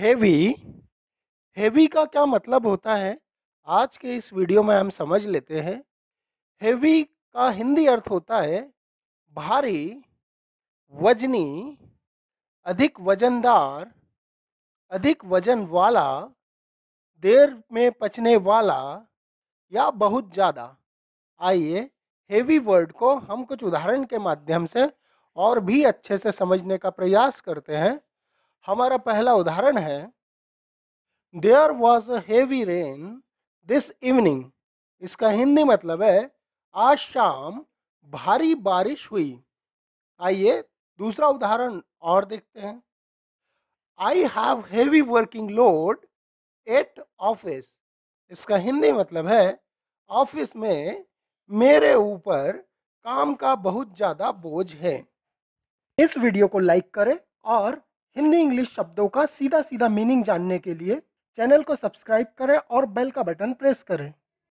heavy heavy का क्या मतलब होता है आज के इस वीडियो में हम समझ लेते हैं हैवी का हिंदी अर्थ होता है भारी वजनी अधिक वजनदार अधिक वजन वाला देर में पचने वाला या बहुत ज़्यादा आइए हेवी वर्ड को हम कुछ उदाहरण के माध्यम से और भी अच्छे से समझने का प्रयास करते हैं हमारा पहला उदाहरण है there was a rain this evening इसका हिंदी मतलब है आज शाम भारी बारिश हुई आइए दूसरा उदाहरण और देखते हैं I have heavy working load at office इसका हिंदी मतलब है ऑफिस में मेरे ऊपर काम का बहुत ज़्यादा बोझ है इस वीडियो को लाइक करें और हिंदी इंग्लिश शब्दों का सीधा सीधा मीनिंग जानने के लिए चैनल को सब्सक्राइब करें और बेल का बटन प्रेस करें